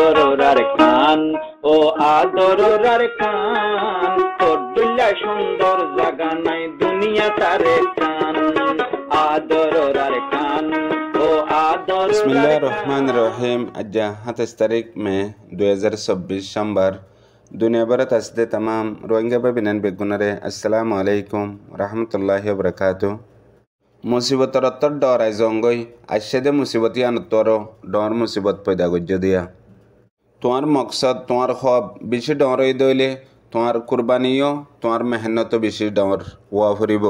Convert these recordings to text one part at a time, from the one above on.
আদরার খান ও আদরার খান তোর সুন্দর জাগা নাই দুনিয়া তারে খান আদরার খাन ও आदर बिस्मिल्लाह रहमान रहीम आज हत्यास तारीख में 2026 शंबर दुनिया भर तमाम রোহিঙ্গা बेबिनन बेगुनरे अस्सलाम वालेकुम रहमतुल्लाहि व बरकातुहू মুসিবতর অত্তর ডর আইজঙ্গই আশ্বেদে মুসিবতি আনতর ডর মুসিবত পয়দা গজ্য দিয়া তোমার মকসদ তোমার খব বেশি ডরই দইলে তোমার কুরবানিও তোমার মেহনত বেশি ডর ওয়া ফুরিব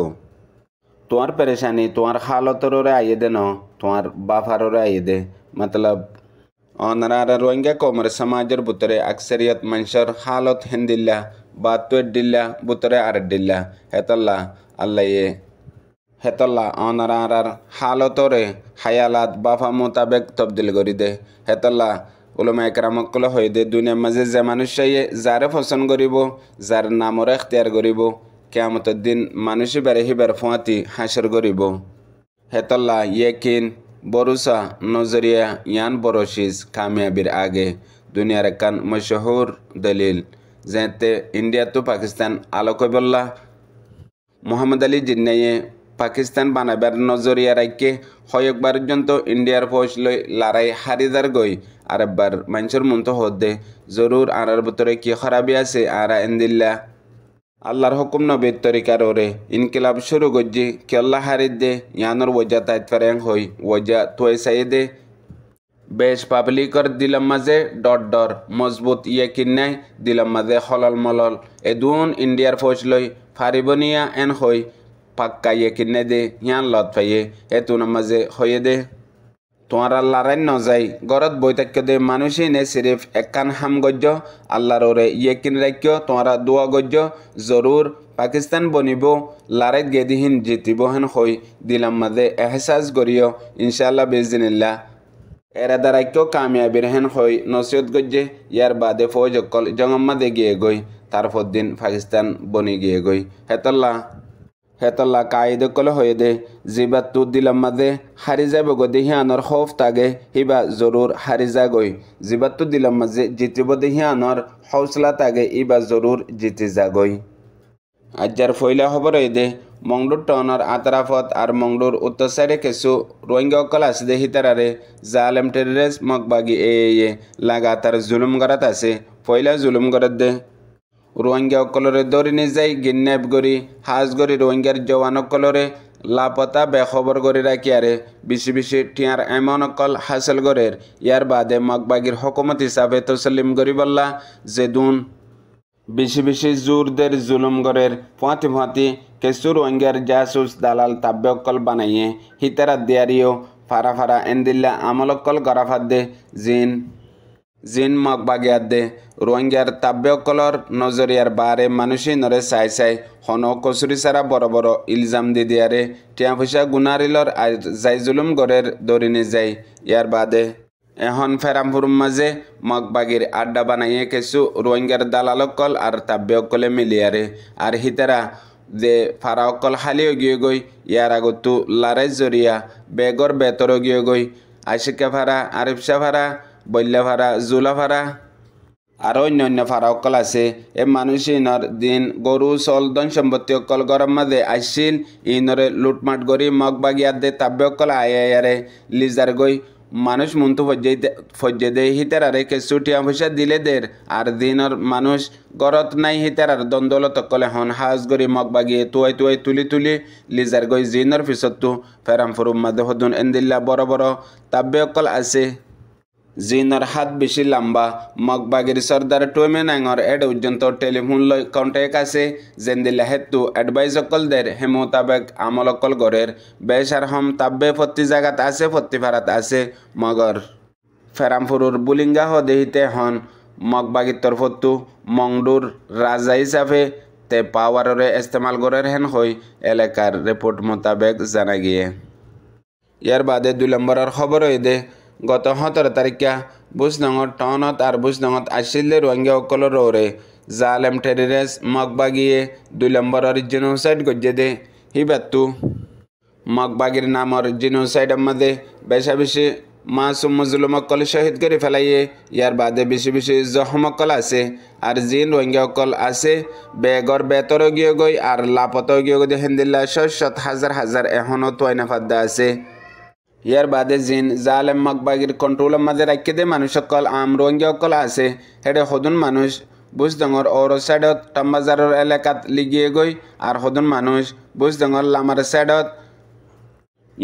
তোমার পেরেশানি তোমার হালতরে আইয়ে দে ন তোমার বাফাররে আইয়ে দে মতলব অনার রোহিঙ্গা কমর সমাজের বুতরে আকসারিয়ত মানুষের হালত দিল্লা বা তুয়ের দিল্লা বুতরে আর দিল্লা হেতল্লা আল্লাহ হেতল্লা অনার হালতরে হায়ালাত বাফা মোতাবেক তবদিল করি দে হেতল্লা ওলমা একরামকল হয়দে দুনিয়ার মাঝে যে মানুষে যারে পছন্দ করিব যার নামরে এখতিয়ার করিব কেয়ামতের দিন মানুষই বেড়ে হিবের ফুঁয়াতি হাসর করিব হেতল্লা ইয়েকিন বরুসা নজরিয়া ইয়ান বরশিস কামিয়াবির আগে দুনিয়ার একান মশহুর দলিল যেতে ইন্ডিয়া টু পাকিস্তান আলোকবল্লা মোহাম্মদ আলী জিন্নাইয়ে পাকিস্তান বানাবার নজরিয়া রাখকে হয়কবার পর্যন্ত ইন্ডিয়ার ফৌজ লই লড়াই হারিদার গই আরব্বার মানুষের মন তো হদ্দে জরুর আনার ভিতরে কি খারাপই আছে আরা এন্দিল্লা আল্লাহর হুকুম নবীর তরিকার ওরে ইনকিলাব শুরু গজ্জি কেল্লা হারিদ দে ইয়ানোর ওজা তাইত ফারেং হই ওজা তোয় সাই দে বেশ পাবলিকর দিলাম মাঝে ডট ডর মজবুত ইয়ে কিনাই দিলাম মাঝে হলল মলল এদুন ইন্ডিয়ার ফৌজ লই ফারিবনিয়া এন হই পাক্কা ইয়ে কিনে দে ইয়ান লত ফাইয়ে তুনা মাঝে হয়ে দে তোমার আল্লাহরাই নজাই গরত বৈতাক্য দে মানুষই নে সিরিফ একান হাম গজ্য আল্লাহর ওরে ইয়েকিন রাক্য তোমারা দোয়া গজ্য জরুর পাকিস্তান বনিব লারাইত গেদিহীন হেন হই দিলাম মাঝে এহসাস গরিও ইনশাল্লাহ বেজিনিল্লা এরা দ্বারাক্য কামিয়াবির হেন হই নসিয়ত গজ্জে ইয়ার বাদে ফৌজ অকল জঙম্মা গিয়ে গই তারপর দিন পাকিস্তান বনি গিয়ে গই হেতল্লা হেতলা কাইদ কল হয়ে দে জিবা তু দিলাম মাজে হারি যাব গদি হিয়ানোর হফ তাগে হিবা জরুর হারি যা গই জিবা তু দিলাম মাঝে জিতিব দে হিয়ানোর হৌসলা তাগে ইবা জরুর জিতি যা গই আজ্জার ফইলা হবর দে মংডুর টনের আতরাফত আর মংডুর উত্তর সাইডে কেসু রোহিঙ্গা কল আসে দে হিতারে জালেম টেরিস মগবাগি এ লাগাতার জুলুম করাত আছে ফইলা জুলুম করার দে দরি ধরি যাই গিন্নেপ করি হাজ করি রোহিঙ্গার কলরে লাপতা বেখবর করে রাখি আরে বিশি বিশি টিয়ার এমন অকল হাসিল করের ইয়ার বাদে মগবাগির হকুমত হিসাবে তসলিম করি বললা যে দুন বিশি বেশি জোরদের জুলুম করের ফাঁতি ফাঁতি কেসু রোহিঙ্গার জাসুস দালাল তাব্যকল বানাইয়ে হিতারা দিয়ারিও ফারা ফারা এন্দিল্লা আমলকল গরাফাত দে জিন জিন মগবাগিয়াদে রোহিঙ্গার তাব্যকলর নজরিয়ার বারে মানুষই নরে চাই চাই হন কচুরি সারা বড় বড় ইলজাম দি দিয়ারে টিয়া পয়সা গুণারিলর যাই জুলুম গড়ের দরিনে যাই ইয়ার বাদে এখন ফেরামপুর মাঝে মগবাগির আড্ডা বানাইয়ে কিছু রোহিঙ্গার দালালকল আর তাব্যকলে মিলিয়ারে আর হিতারা যে ফারাকল হালিও গিয়ে গই ইয়ার আগতো লারে জরিয়া বেগর বেতর গিয়ে গই আশিকা ফারা আরিফশা ফারা বল্যা ভাড়া জোলা ভাড়া আৰু অন্যান্য ভাড়াসকল আছে এই মানুহচিনৰ দিন গৰু চল ধন সম্পত্তিসকল গৰম মাজে আইছিল ইনৰে লুটমাট কৰি মগ বাগিয়াদে তাব্যসকল আয়ে আয়াৰে লিজাৰ গৈ মানুষ মন্তু ফজ্জে দে হিতার আরে কেসু টিয়া পয়সা দিলে দের আর দিনর মানুষ গরত নাই হিতার আর দন্দলত কলে হন হাজ গরি মগ বাগিয়ে তুয়াই তুয়াই তুলি তুলি লিজার গই জিনর পিছত তো ফেরাম ফরুম মাদে হদুন এন্দিল্লা বড় বড় তাব্যকল আছে যি নৰ হাত বেছি লম্বা মগ বাগিৰ চৰ্দাৰ টুৱেমে নাঙৰ এড উজ্জন্ত টেলিফোন লৈ কণ্টেক্ট আছে যেন দিলে হেতু এডভাইজ অকল দেৰ হে মোতাবেক আমল অকল গড়েৰ বেচাৰ হম তাব্বে ফটি জাগাত আছে ফটি ভাৰাত আছে মগৰ ফেৰামফুৰুৰ বুলিংগা হ দেহিতে হন মগ বাগিতৰ ফটো মংডুৰ ৰাজা হিচাপে তে পাৱাৰৰে ইস্তেমাল কৰাৰ হেন হৈ এলেকাৰ ৰিপৰ্ট মোতাবেক জানাগিয়ে ইয়াৰ বাদে দুই নম্বৰৰ খবৰ হৈ দে গত সতৰ তাৰিখে বুজনঙৰ টনত আৰু বুজনঙত আছিলে ৰোহিংগাসকলৰ জাল জালেম টেৰিৰেছ মগবাগীয়ে দুই জিনো জিনোচাইড গজ্জে দে সি বাটটো নামর নামৰ জিনোচাইডৰ মাজে বেচা বেছি মাসুম মজলুমকল শহীদ করে ফেলাইয়ে ইয়ার বাদে বেশি বেশি জখমকল আছে আর জিন রোহিঙ্গাকল আছে বেগর বেতর গিয়ে গই আর লাপত গিয়ে গই হেন্দিল্লা শত হাজার হাজার এখনও তোয়াইনা ফাদ্দা আছে यार बाद जिन जालेम मकबागिर कंट्रोल मजे रखे दे मानुष कल आम रोहिंग कल आसे हेडे हदुन मानुष बुझ डर और साइड टम्बाजार एलिक लिगिए गई और हदुन मानुष बुझ डर लामार साइड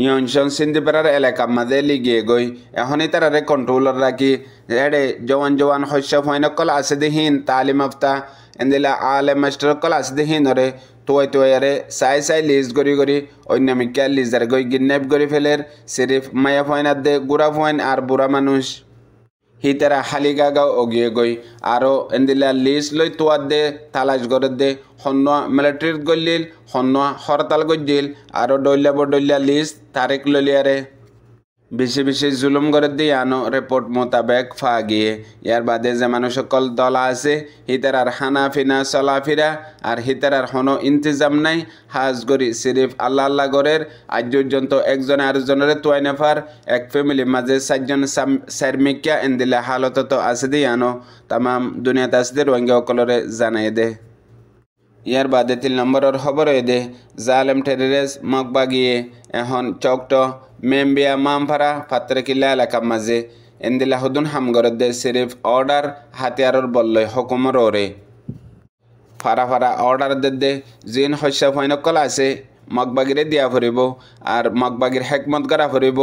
यंशन सिंधीपेड़ार एलिक मजे लिगिए गई एखन तारे कंट्रोल राखी हेडे जवान जवान शस्य फैन कल आसे दे हिन तालीम अफ्ता एंदेला आलेम मास्टर कल आसे दे हिन টোৱাই টোৱাইৰে চাই চাই লিষ্ট কৰি কৰি অন্যমিকা লিজাৰ গৈ কিডনেপ কৰি ফেলেৰ চিৰিফ মায়া ফুৱাইন আদে গুড়া ফুৱাইন আৰু বুঢ়া মানুহ সি তাৰা শালিকা গাঁও অগিয়ে গৈ আৰু এন্দিলা লিষ্ট লৈ তোৱাত দে তালাচ ঘৰত দে সন্নোৱা মিলিট্ৰীত দিল সন্নোৱা হৰতাল গৈ দিল আৰু দলীয়া বৰ দলীয়া লিষ্ট তাৰিখ ললিয়াৰে বিশেষ বিশেষ জুলুম করে দিয়ে আনো রিপোর্ট মোতাবেক ফা গিয়ে ইয়ার বাদে যে মানুষ সকল দল আছে হিতারার হানা ফিনা চলাফিরা আর আর হনো ইন্তজাম নাই হাজ গরি সিরিফ আল্লাহ আল্লাহ গরের আর্যজন্ত একজনে আরেকজনের তুয়াই নেফার এক ফ্যামিলি মাঝে চারজন চারমিকা এন্দিলা তো আছে দিয়ে আনো তামাম দুনিয়াতে আছে দিয়ে রোহিঙ্গা জানাই দে ইয়ার বাদে তিন নম্বরের খবর দে জালেম টেরিরেস মগবাগিয়ে এখন চকট میں بیا مانفرا پتر کی لیلہ کا مزے اندی لہدن ہم گرد دے صرف آرڈر ہتیار بلے حکم رو رے فرا فرا آرڈر دے دے زین خوش شفائن کل آسے মগবাগিরে দিয়া ফুরিব আর মগবাগির হেকমত করা ফুরিব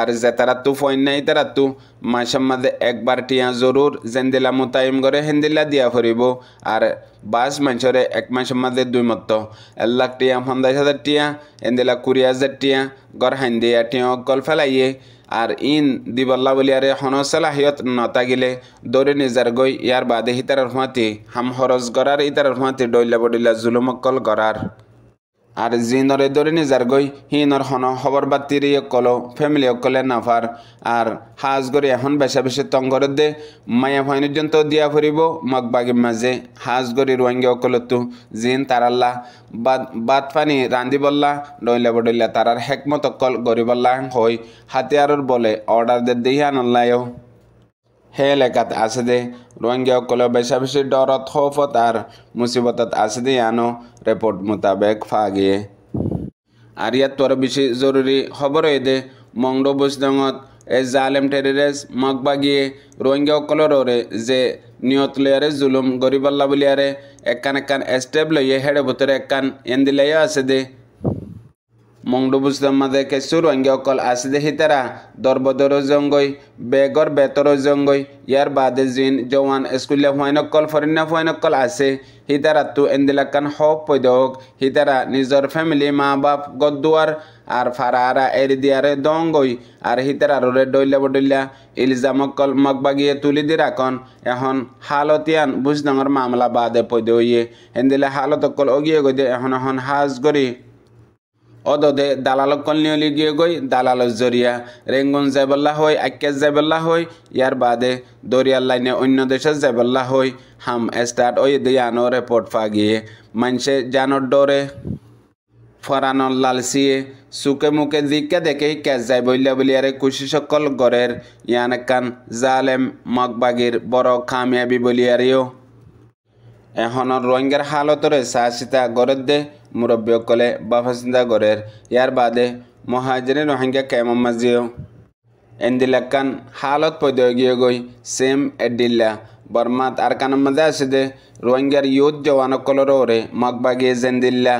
আর যে তারাতু ফইন নাই তারাতু মাসের মাঝে একবার টিয়া জরুর জেন্দিলা মোতায়েম করে হেন্দিলা দিয়া ফুরিব আর বাস মাসরে এক মাসের মাঝে দুই মত এক টিয়া পঞ্চাশ সাজার টিয়া হেন্দিলা কুড়িয়া হাজার টিয়া গড় হাইন দিয়া টিয়া অকল ফেলাইয়ে আর ইন দিবল্লা বলিয়ারে হিয়ত নতাগিলে দৌড়ে নিজার গই ইয়ার বাদে হিতার হুঁয়াতি হাম খরচ করার ইতার হুঁয়াতি ডইলা বডিলা জুলুমকল করার আর জিনরে দরে নিজার গই হিনর হন খবর বাতিরি অকলো ফ্যামিলি অকলে নাফার আর হাজ গরি এখন বেশা বেশি তঙ্গরে দে মায়া ফাইনর্যন্ত দিয়া ফুরিব বাগি মাঝে হাজ গরি রোয়াঙ্গি তু জিন তারাল্লা বাদ পানি রান্ধি বললা ডইলা বডইলা তারার হেকমত অকল গরিবল্লা হই হাতিয়ারর বলে অর্ডার দে দেহি আনল্লায়ও হেলেকাত আছে দে রোহিঙ্গাসকলে বেছা বেছি ডৰত খৌফত আৰু মুচিবতত আছে দে আনো ৰেপৰ্ট মোতাবেক ফাগিয়ে আৰু ইয়াত তোৰ বেছি জৰুৰী খবৰ হৈ দে মংডো বুজদঙত এ জালেম টেরিরেস মগবাগিয়ে রোহিঙ্গা কলররে যে নিয়ত লয়ারে জুলুম গরিবাল্লা বলিয়ারে একান একান স্টেপ লইয়ে হেড়ে ভুতরে একান এন্দিলাইয়া আছে দে মংডুবুস্তম্মাদে কেসুর অঙ্গে অকল আসিদে হিতারা দরবদর জঙ্গই বেগর বেতর জঙ্গই ইয়ার বাদে জিন জওয়ান স্কুলিয়া ফুয়াইনকল ফরিনা ফুয়াইনকল আছে হিতারা তু এন্দিলাকান হব পৈদক হিতারা নিজর ফ্যামিলি মা বাপ গদ্দুয়ার আর ফারাহারা এর দিয়ারে দঙ্গই আর হিতারা রোরে ডইলা বডইলা ইলজামকল মগবাগিয়ে তুলি দি রাখন এখন হালতিয়ান বুঝ ডাঙর মামলা বাদে পৈদইয়ে এন্দিলা হালত অকল অগিয়ে গদে এখন এখন হাজ করি অদদে দালালক কলনিয়লি লিগিয়ে গই দালালর জরিয়া রেঙ্গন যাইবল্লা হই আক্যাস যাইবল্লা হই ইয়ার বাদে দরিয়ার লাইনে অন্য দেশে যাইবল্লা হই হাম স্টার্ট ওই দিয়ানো রেপোর্ট ফা গিয়ে মানুষে জানোর ডরে ফরানর লালসিয়ে সুকে মুখে জিকে দেখেই ক্যাচ যায় বইলা বলিয়ারে খুশি সকল গড়ের ইয়ান কান জালেম মগবাগির বড় কামিয়াবি বলিয়ারিও এখন রোহিঙ্গার হালতরে সাহসিতা গড়ের দে মুৰব্বীসকলে বাফাচিন্তা কৰে ইয়াৰ বাদে মহাজনে ৰোহিংগা কেমম মাজিও এন্দিলাকান হালত পদগীয় গৈ চেম এডিল্লা বৰ্মাত আৰু কানৰ মাজে আছে দে ৰোহিংগাৰ য়ুথ জৱানসকলৰ ওৰে মগবাগী জেন্দিল্লা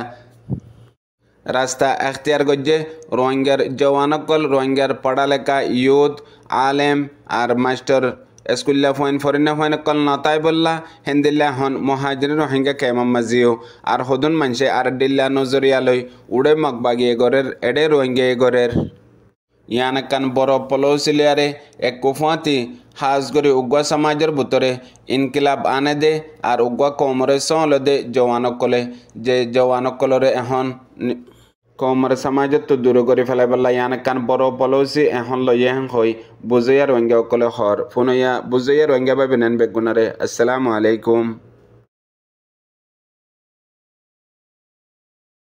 রাস্তা এখতিয়ার করছে রোহিঙ্গার জওয়ানকল রোহিঙ্গার পড়ালেখা ইউথ আলেম আর মাস্টার স্কুলীয়া ফোন ফরেনে ফোন কল নতাই বল্লা হেন্দিলা হন মহাজনী রোহিঙ্গা কেমন মাজিও আর হদুন মানুষে আর দিল্লা নজরিয়ালই উড়ে মগ বাগি এগরের এডে রোহিঙ্গা এগরের ইয়ান কান বড় পলৌ সিলিয়ারে এক কুফুয়াতি হাজ করে উগ্রা সমাজের ভুতরে ইনকিলাব আনে দে আর উগ্রা কমরে সলদে জওয়ানকলে যে জওয়ানকলরে এখন কমর সমাজত দূর করে ফেলাইবলা ইয়ান কান বড় পলসি এখন লইয়েহং হই বুজইয়া রোহিঙ্গা অকলে হর ফোনইয়া বুজইয়া রোহিঙ্গা বাবে নেন বেগুনারে আসসালামু আলাইকুম